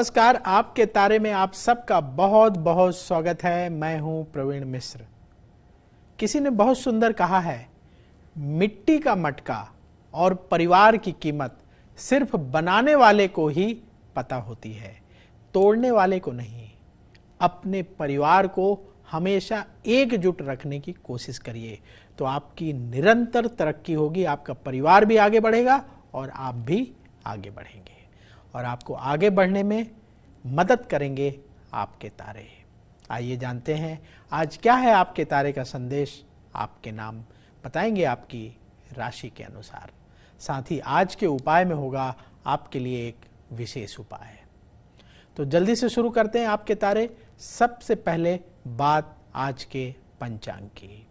नमस्कार आपके तारे में आप सबका बहुत बहुत स्वागत है मैं हूं प्रवीण मिश्र किसी ने बहुत सुंदर कहा है मिट्टी का मटका और परिवार की कीमत सिर्फ बनाने वाले को ही पता होती है तोड़ने वाले को नहीं अपने परिवार को हमेशा एकजुट रखने की कोशिश करिए तो आपकी निरंतर तरक्की होगी आपका परिवार भी आगे बढ़ेगा और आप भी आगे बढ़ेंगे और आपको आगे बढ़ने में मदद करेंगे आपके तारे आइए जानते हैं आज क्या है आपके तारे का संदेश आपके नाम बताएंगे आपकी राशि के अनुसार साथ ही आज के उपाय में होगा आपके लिए एक विशेष उपाय तो जल्दी से शुरू करते हैं आपके तारे सबसे पहले बात आज के पंचांग की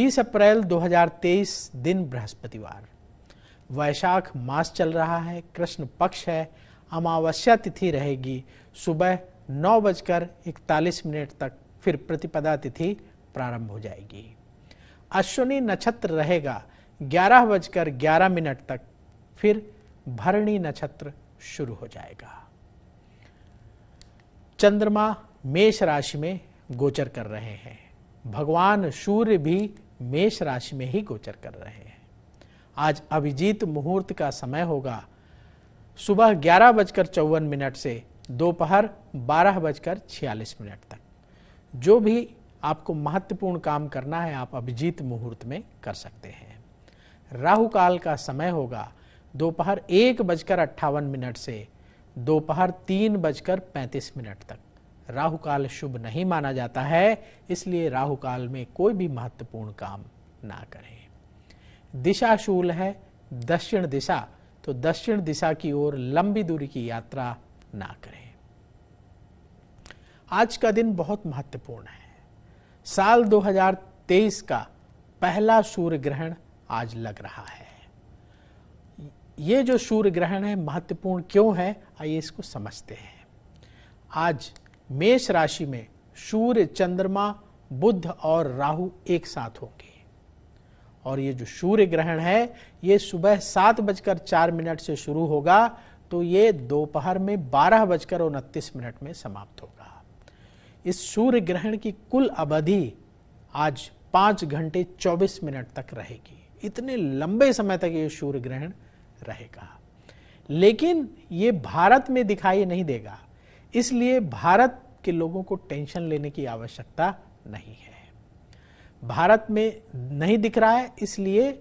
20 अप्रैल 2023 दिन बृहस्पतिवार वैशाख मास चल रहा है कृष्ण पक्ष है अमावस्या तिथि रहेगी सुबह नौ बजकर इकतालीस मिनट तक फिर प्रतिपदा तिथि प्रारंभ हो जाएगी अश्विनी नक्षत्र रहेगा ग्यारह बजकर ग्यारह मिनट तक फिर भरणी नक्षत्र शुरू हो जाएगा चंद्रमा मेष राशि में गोचर कर रहे हैं भगवान सूर्य भी मेष राशि में ही गोचर कर रहे हैं आज अभिजीत मुहूर्त का समय होगा सुबह ग्यारह बजकर चौवन मिनट से दोपहर बारह बजकर छियालीस मिनट तक जो भी आपको महत्वपूर्ण काम करना है आप अभिजीत मुहूर्त में कर सकते हैं राहु काल का समय होगा दोपहर एक बजकर अट्ठावन मिनट से दोपहर तीन बजकर पैंतीस मिनट तक राहु काल शुभ नहीं माना जाता है इसलिए राहु काल में कोई भी महत्वपूर्ण काम ना करें दिशाशूल है दक्षिण दिशा तो दक्षिण दिशा की ओर लंबी दूरी की यात्रा ना करें आज का दिन बहुत महत्वपूर्ण है साल 2023 का पहला सूर्य ग्रहण आज लग रहा है ये जो सूर्य ग्रहण है महत्वपूर्ण क्यों है आइए इसको समझते हैं आज मेष राशि में सूर्य चंद्रमा बुद्ध और राहु एक साथ होंगे और ये जो सूर्य ग्रहण है ये सुबह सात बजकर चार मिनट से शुरू होगा तो ये दोपहर में बारह बजकर उनतीस मिनट में समाप्त होगा इस सूर्य ग्रहण की कुल अवधि आज पाँच घंटे चौबीस मिनट तक रहेगी इतने लंबे समय तक ये सूर्य ग्रहण रहेगा लेकिन ये भारत में दिखाई नहीं देगा इसलिए भारत के लोगों को टेंशन लेने की आवश्यकता नहीं है भारत में नहीं दिख रहा है इसलिए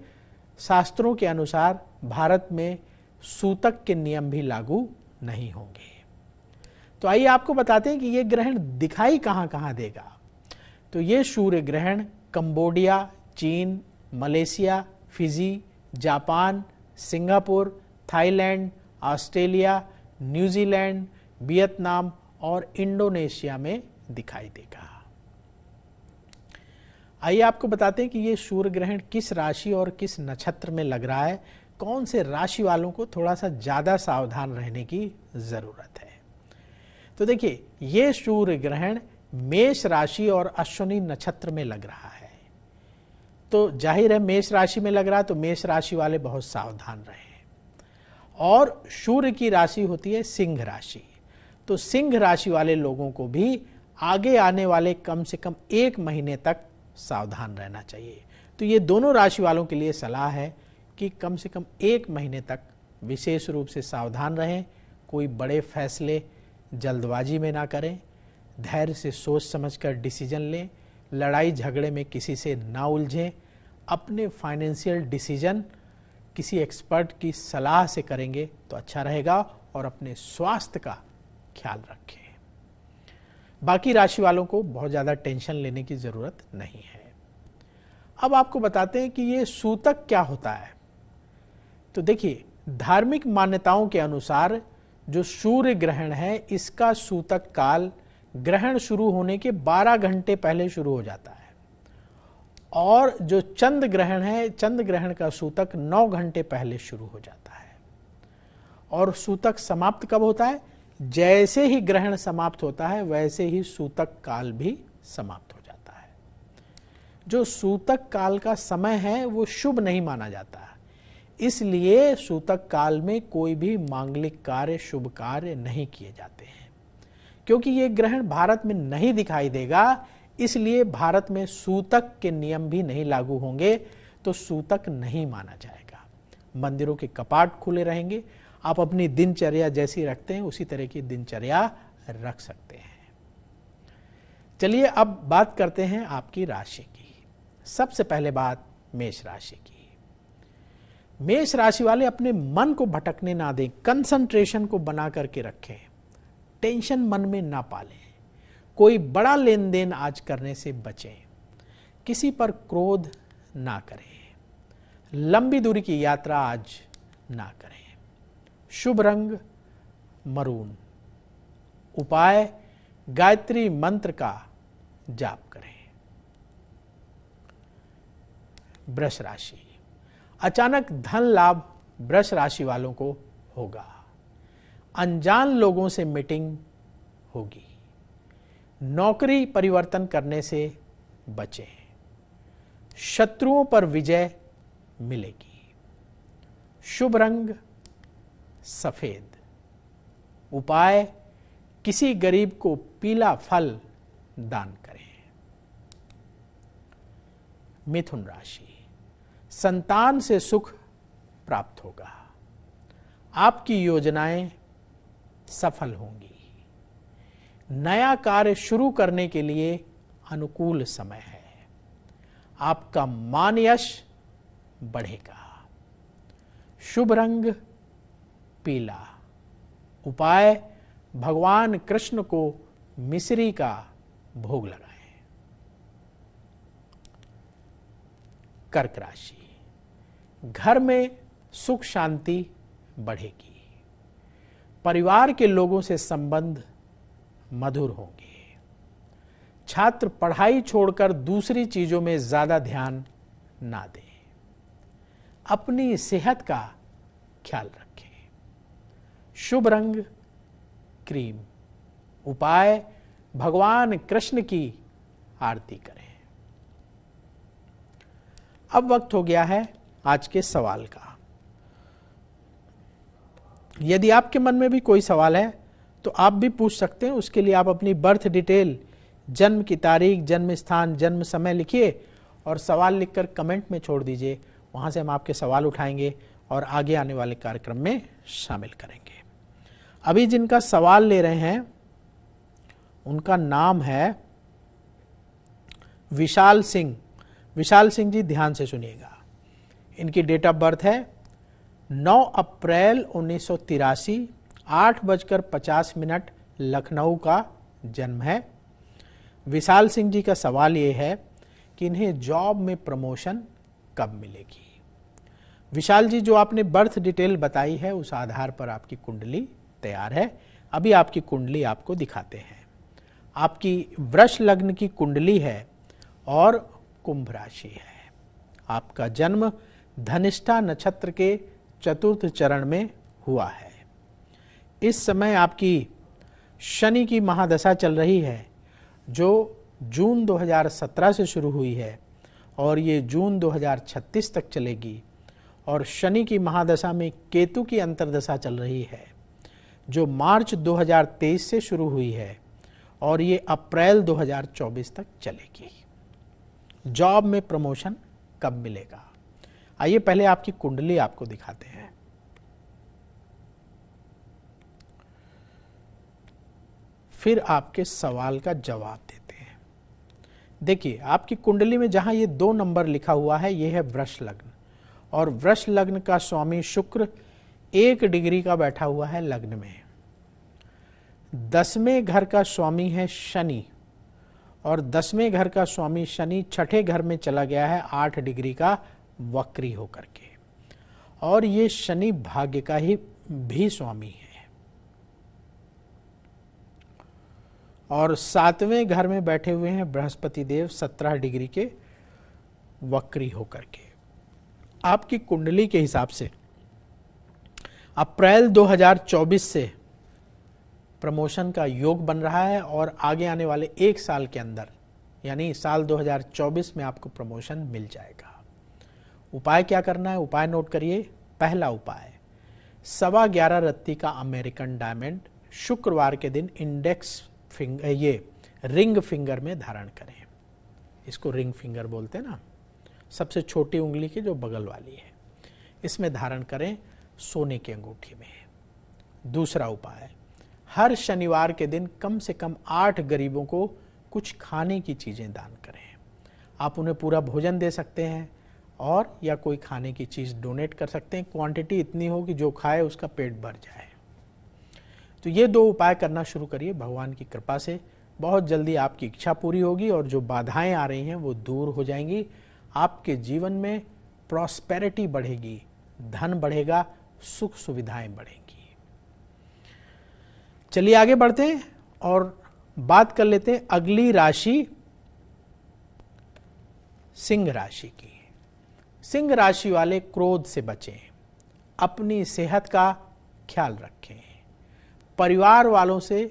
शास्त्रों के अनुसार भारत में सूतक के नियम भी लागू नहीं होंगे तो आइए आपको बताते हैं कि यह ग्रहण दिखाई कहाँ कहाँ देगा तो ये सूर्य ग्रहण कंबोडिया चीन Malaysia Fiji Japan Singapore Thailand Australia New Zealand Vietnam और इंडोनेशिया में दिखाई देगा आइए आपको बताते हैं कि ये सूर्य ग्रहण किस राशि और किस नक्षत्र में लग रहा है कौन से राशि वालों को थोड़ा सा ज़्यादा सावधान रहने की ज़रूरत है तो देखिए ये सूर्य ग्रहण मेष राशि और अश्विनी नक्षत्र में लग रहा है तो जाहिर है मेष राशि में लग रहा है तो मेष राशि वाले बहुत सावधान रहे और सूर्य की राशि होती है सिंह राशि तो सिंह राशि वाले लोगों को भी आगे आने वाले कम से कम एक महीने तक सावधान रहना चाहिए तो ये दोनों राशि वालों के लिए सलाह है कि कम से कम एक महीने तक विशेष रूप से सावधान रहें कोई बड़े फैसले जल्दबाजी में ना करें धैर्य से सोच समझकर डिसीजन लें लड़ाई झगड़े में किसी से ना उलझें अपने फाइनेंशियल डिसीजन किसी एक्सपर्ट की सलाह से करेंगे तो अच्छा रहेगा और अपने स्वास्थ्य का ख्याल रखें बाकी राशि वालों को बहुत ज़्यादा टेंशन लेने की ज़रूरत नहीं है अब आपको बताते हैं कि ये सूतक क्या होता है तो देखिए धार्मिक मान्यताओं के अनुसार जो सूर्य ग्रहण है इसका सूतक काल ग्रहण शुरू होने के 12 घंटे पहले शुरू हो जाता है और जो चंद्र ग्रहण है चंद्र ग्रहण का सूतक 9 घंटे पहले शुरू हो जाता है और सूतक समाप्त कब होता है जैसे ही ग्रहण समाप्त होता है वैसे ही सूतक काल भी समाप्त हो जाता है जो सूतक काल का समय है वो शुभ नहीं माना जाता इसलिए सूतक काल में कोई भी मांगलिक कार्य शुभ कार्य नहीं किए जाते हैं क्योंकि ये ग्रहण भारत में नहीं दिखाई देगा इसलिए भारत में सूतक के नियम भी नहीं लागू होंगे तो सूतक नहीं माना जाएगा मंदिरों के कपाट खुले रहेंगे आप अपनी दिनचर्या जैसी रखते हैं उसी तरह की दिनचर्या रख सकते हैं चलिए अब बात करते हैं आपकी राशि की सबसे पहले बात मेष राशि की मेष राशि वाले अपने मन को भटकने ना दें कंसंट्रेशन को बना करके रखें टेंशन मन में ना पालें कोई बड़ा लेन देन आज करने से बचें किसी पर क्रोध ना करें लंबी दूरी की यात्रा आज ना करें शुभ रंग मरून उपाय गायत्री मंत्र का जाप करें ब्रश राशि अचानक धन लाभ ब्रश राशि वालों को होगा अनजान लोगों से मीटिंग होगी नौकरी परिवर्तन करने से बचें शत्रुओं पर विजय मिलेगी शुभ रंग सफ़ेद उपाय किसी गरीब को पीला फल दान करें मिथुन राशि संतान से सुख प्राप्त होगा आपकी योजनाएं सफल होंगी नया कार्य शुरू करने के लिए अनुकूल समय है आपका मान यश बढ़ेगा शुभ रंग पीला उपाय भगवान कृष्ण को मिश्री का भोग लगाए कर्क राशि घर में सुख शांति बढ़ेगी परिवार के लोगों से संबंध मधुर होंगे छात्र पढ़ाई छोड़कर दूसरी चीजों में ज्यादा ध्यान ना दें अपनी सेहत का ख्याल रखें शुभ रंग क्रीम उपाय भगवान कृष्ण की आरती करें अब वक्त हो गया है आज के सवाल का यदि आपके मन में भी कोई सवाल है तो आप भी पूछ सकते हैं उसके लिए आप अपनी बर्थ डिटेल जन्म की तारीख जन्म स्थान जन्म समय लिखिए और सवाल लिखकर कमेंट में छोड़ दीजिए वहां से हम आपके सवाल उठाएंगे और आगे आने वाले कार्यक्रम में शामिल करेंगे अभी जिनका सवाल ले रहे हैं उनका नाम है विशाल सिंह विशाल सिंह जी ध्यान से सुनिएगा इनकी डेट ऑफ बर्थ है 9 अप्रैल उन्नीस सौ तिरासी आठ बजकर पचास मिनट लखनऊ का जन्म है विशाल सिंह जी का सवाल ये है कि इन्हें जॉब में प्रमोशन कब मिलेगी विशाल जी जो आपने बर्थ डिटेल बताई है उस आधार पर आपकी कुंडली तैयार है अभी आपकी कुंडली आपको दिखाते हैं आपकी वृष लग्न की कुंडली है और कुंभ राशि है आपका जन्म धनिष्ठा नक्षत्र के चतुर्थ चरण में हुआ है इस समय आपकी शनि की महादशा चल रही है जो जून 2017 से शुरू हुई है और ये जून 2036 तक चलेगी और शनि की महादशा में केतु की अंतरदशा चल रही है जो मार्च 2023 से शुरू हुई है और ये अप्रैल 2024 तक चलेगी जॉब में प्रमोशन कब मिलेगा आइए पहले आपकी कुंडली आपको दिखाते हैं फिर आपके सवाल का जवाब देते हैं देखिए आपकी कुंडली में जहां ये दो नंबर लिखा हुआ है ये है वृक्ष लग्न और वृक्ष लग्न का स्वामी शुक्र एक डिग्री का बैठा हुआ है लग्न में दसवें घर का स्वामी है शनि और दसवें घर का स्वामी शनि छठे घर में चला गया है आठ डिग्री का वक्री होकर के और ये शनि भाग्य का ही भी स्वामी है और सातवें घर में बैठे हुए हैं बृहस्पति देव सत्रह डिग्री के वक्री होकर के आपकी कुंडली के हिसाब से अप्रैल 2024 से प्रमोशन का योग बन रहा है और आगे आने वाले एक साल के अंदर यानी साल 2024 में आपको प्रमोशन मिल जाएगा उपाय क्या करना है उपाय नोट करिए पहला उपाय सवा ग्यारह रत्ती का अमेरिकन डायमंड शुक्रवार के दिन इंडेक्स फिंग ये रिंग फिंगर में धारण करें इसको रिंग फिंगर बोलते हैं ना सबसे छोटी उंगली की जो बगल वाली है इसमें धारण करें सोने की अंगूठी में है दूसरा उपाय हर शनिवार के दिन कम से कम आठ गरीबों को कुछ खाने की चीज़ें दान करें आप उन्हें पूरा भोजन दे सकते हैं और या कोई खाने की चीज़ डोनेट कर सकते हैं क्वांटिटी इतनी हो कि जो खाए उसका पेट भर जाए तो ये दो उपाय करना शुरू करिए भगवान की कृपा से बहुत जल्दी आपकी इच्छा पूरी होगी और जो बाधाएं आ रही हैं वो दूर हो जाएंगी आपके जीवन में प्रॉस्पेरिटी बढ़ेगी धन बढ़ेगा सुख सुविधाएं बढ़ेंगी चलिए आगे बढ़ते हैं और बात कर लेते हैं अगली राशि सिंह राशि की सिंह राशि वाले क्रोध से बचें अपनी सेहत का ख्याल रखें परिवार वालों से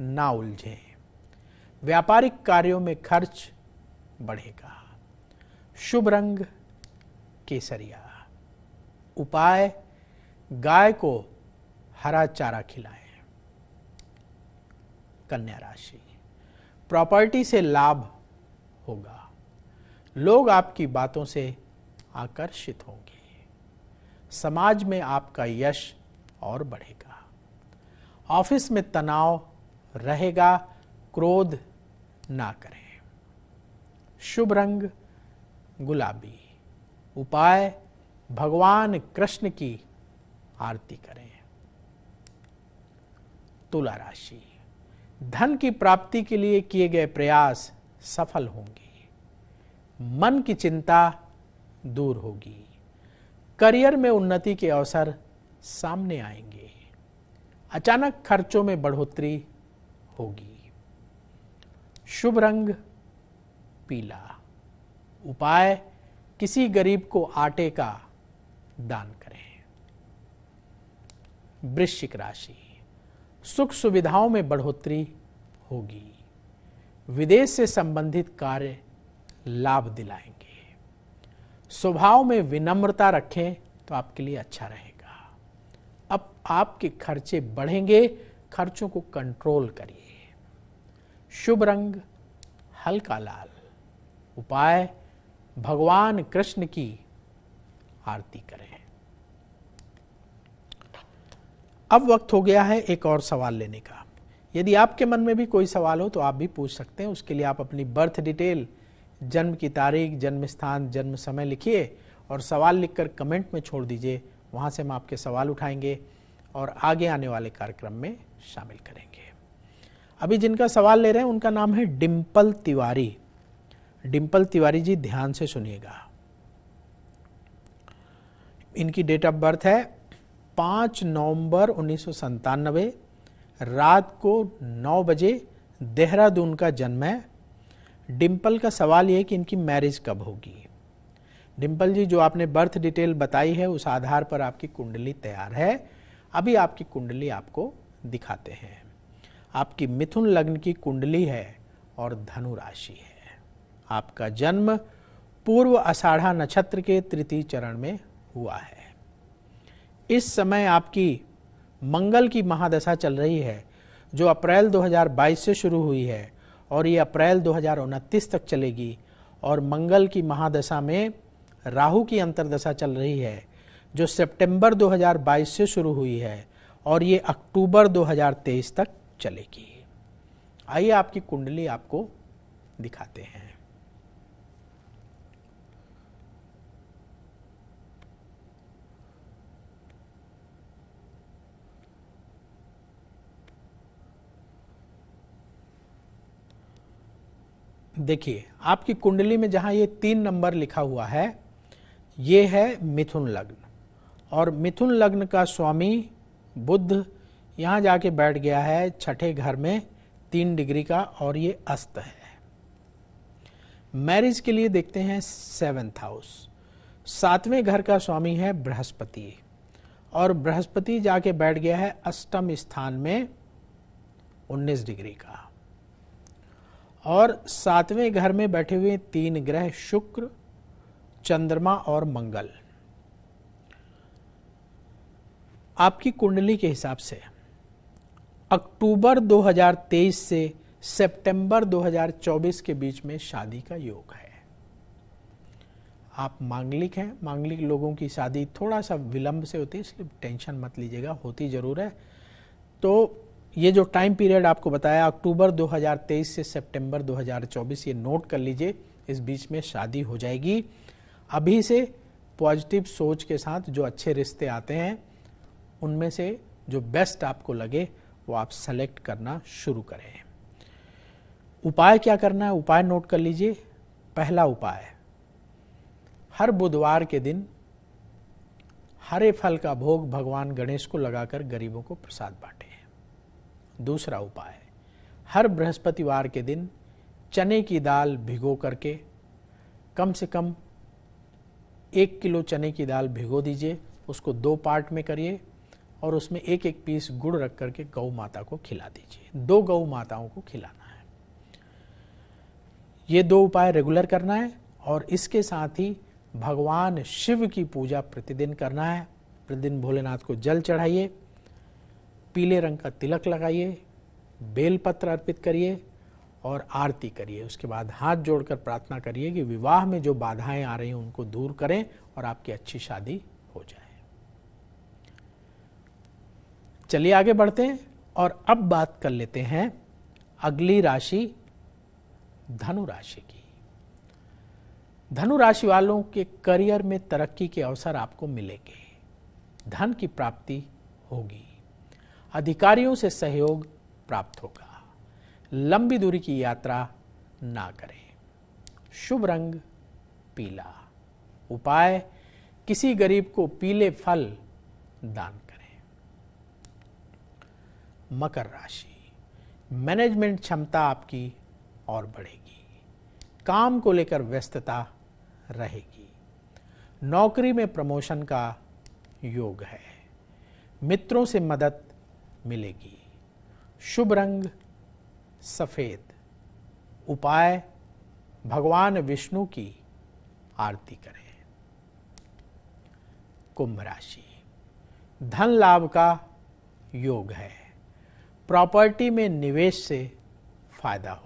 ना उलझें व्यापारिक कार्यों में खर्च बढ़ेगा शुभ रंग केसरिया उपाय गाय को हरा चारा खिलाएं कन्या राशि प्रॉपर्टी से लाभ होगा लोग आपकी बातों से आकर्षित होंगे समाज में आपका यश और बढ़ेगा ऑफिस में तनाव रहेगा क्रोध ना करें शुभ रंग गुलाबी उपाय भगवान कृष्ण की आरती करें तुला राशि धन की प्राप्ति के लिए किए गए प्रयास सफल होंगे मन की चिंता दूर होगी करियर में उन्नति के अवसर सामने आएंगे अचानक खर्चों में बढ़ोतरी होगी शुभ रंग पीला उपाय किसी गरीब को आटे का दान करें वृश्चिक राशि सुख सुविधाओं में बढ़ोतरी होगी विदेश से संबंधित कार्य लाभ दिलाएंगे स्वभाव में विनम्रता रखें तो आपके लिए अच्छा रहेगा अब आपके खर्चे बढ़ेंगे खर्चों को कंट्रोल करिए शुभ रंग हल्का लाल उपाय भगवान कृष्ण की आरती करें अब वक्त हो गया है एक और सवाल लेने का यदि आपके मन में भी कोई सवाल हो तो आप भी पूछ सकते हैं उसके लिए आप अपनी बर्थ डिटेल जन्म की तारीख जन्म स्थान जन्म समय लिखिए और सवाल लिखकर कमेंट में छोड़ दीजिए वहां से हम आपके सवाल उठाएंगे और आगे आने वाले कार्यक्रम में शामिल करेंगे अभी जिनका सवाल ले रहे हैं उनका नाम है डिम्पल तिवारी डिम्पल तिवारी जी ध्यान से सुनिएगा इनकी डेट ऑफ बर्थ है पाँच नवंबर उन्नीस रात को नौ बजे देहरादून का जन्म है डिम्पल का सवाल ये कि इनकी मैरिज कब होगी डिम्पल जी जो आपने बर्थ डिटेल बताई है उस आधार पर आपकी कुंडली तैयार है अभी आपकी कुंडली आपको दिखाते हैं आपकी मिथुन लग्न की कुंडली है और धनु राशि है आपका जन्म पूर्व अषाढ़ा नक्षत्र के तृतीय चरण में हुआ है इस समय आपकी मंगल की महादशा चल रही है जो अप्रैल 2022 से शुरू हुई है और ये अप्रैल दो तक चलेगी और मंगल की महादशा में राहु की अंतरदशा चल रही है जो सितंबर 2022 से शुरू हुई है और ये अक्टूबर 2023 तक चलेगी आइए आपकी कुंडली आपको दिखाते हैं देखिए आपकी कुंडली में जहां ये तीन नंबर लिखा हुआ है ये है मिथुन लग्न और मिथुन लग्न का स्वामी बुद्ध यहां जाके बैठ गया है छठे घर में तीन डिग्री का और ये अस्त है मैरिज के लिए देखते हैं सेवेंथ हाउस सातवें घर का स्वामी है बृहस्पति और बृहस्पति जाके बैठ गया है अष्टम स्थान में 19 डिग्री का और सातवें घर में बैठे हुए तीन ग्रह शुक्र चंद्रमा और मंगल आपकी कुंडली के हिसाब से अक्टूबर 2023 से सितंबर 2024 के बीच में शादी का योग है आप मांगलिक हैं मांगलिक लोगों की शादी थोड़ा सा विलंब से होती है इसलिए टेंशन मत लीजिएगा होती ज़रूर है तो ये जो टाइम पीरियड आपको बताया अक्टूबर 2023 से सितंबर 2024 ये नोट कर लीजिए इस बीच में शादी हो जाएगी अभी से पॉजिटिव सोच के साथ जो अच्छे रिश्ते आते हैं उनमें से जो बेस्ट आपको लगे वो आप सेलेक्ट करना शुरू करें उपाय क्या करना है उपाय नोट कर लीजिए पहला उपाय हर बुधवार के दिन हरे फल का भोग भगवान गणेश को लगाकर गरीबों को प्रसाद बांटे दूसरा उपाय हर बृहस्पतिवार के दिन चने की दाल भिगो करके कम से कम एक किलो चने की दाल भिगो दीजिए उसको दो पार्ट में करिए और उसमें एक एक पीस गुड़ रख करके गौ माता को खिला दीजिए दो गौ माताओं को खिलाना है ये दो उपाय रेगुलर करना है और इसके साथ ही भगवान शिव की पूजा प्रतिदिन करना है प्रतिदिन भोलेनाथ को जल चढ़ाइए पीले रंग का तिलक लगाइए बेलपत्र अर्पित करिए और आरती करिए उसके बाद हाथ जोड़कर प्रार्थना करिए कि विवाह में जो बाधाएं आ रही हैं उनको दूर करें और आपकी अच्छी शादी हो जाए चलिए आगे बढ़ते हैं और अब बात कर लेते हैं अगली राशि धनु राशि की धनु राशि वालों के करियर में तरक्की के अवसर आपको मिलेंगे धन की प्राप्ति होगी अधिकारियों से सहयोग प्राप्त होगा लंबी दूरी की यात्रा ना करें शुभ रंग पीला उपाय किसी गरीब को पीले फल दान करें मकर राशि मैनेजमेंट क्षमता आपकी और बढ़ेगी काम को लेकर व्यस्तता रहेगी नौकरी में प्रमोशन का योग है मित्रों से मदद मिलेगी शुभ रंग सफ़ेद उपाय भगवान विष्णु की आरती करें कुंभ राशि धन लाभ का योग है प्रॉपर्टी में निवेश से फायदा होगा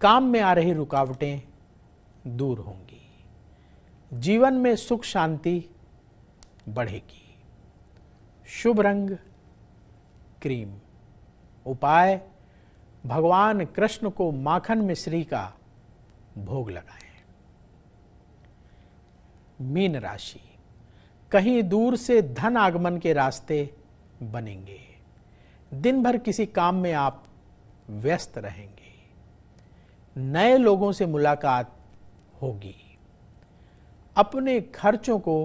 काम में आ रही रुकावटें दूर होंगी जीवन में सुख शांति बढ़ेगी शुभ रंग क्रीम उपाय भगवान कृष्ण को माखन मिश्री का भोग लगाएं मीन राशि कहीं दूर से धन आगमन के रास्ते बनेंगे दिन भर किसी काम में आप व्यस्त रहेंगे नए लोगों से मुलाकात होगी अपने खर्चों को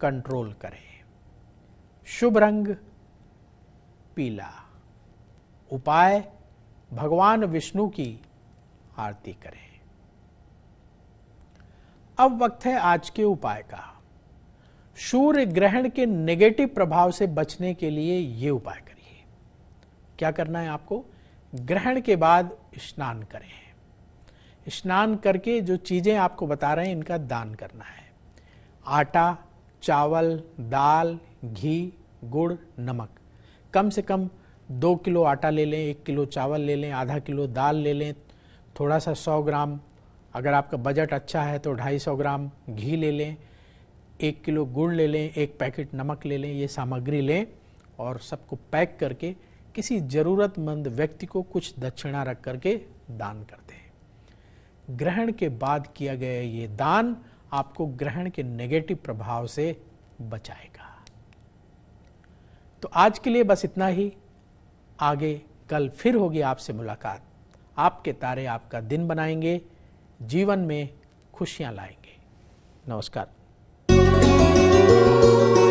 कंट्रोल करें शुभ रंग पीला उपाय भगवान विष्णु की आरती करें अब वक्त है आज के उपाय का सूर्य ग्रहण के नेगेटिव प्रभाव से बचने के लिए यह उपाय करिए क्या करना है आपको ग्रहण के बाद स्नान करें स्नान करके जो चीज़ें आपको बता रहे हैं इनका दान करना है आटा चावल दाल घी गुड़ नमक कम से कम दो किलो आटा ले लें एक किलो चावल ले लें आधा किलो दाल ले लें थोड़ा सा सौ ग्राम अगर आपका बजट अच्छा है तो ढाई सौ ग्राम घी ले लें एक किलो गुड़ ले लें एक पैकेट नमक ले लें ये सामग्री लें और सबको पैक करके किसी ज़रूरतमंद व्यक्ति को कुछ दक्षिणा रख करके दान कर दें ग्रहण के बाद किया गया ये दान आपको ग्रहण के नेगेटिव प्रभाव से बचाएगा तो आज के लिए बस इतना ही आगे कल फिर होगी आपसे मुलाकात आपके तारे आपका दिन बनाएंगे जीवन में खुशियां लाएंगे नमस्कार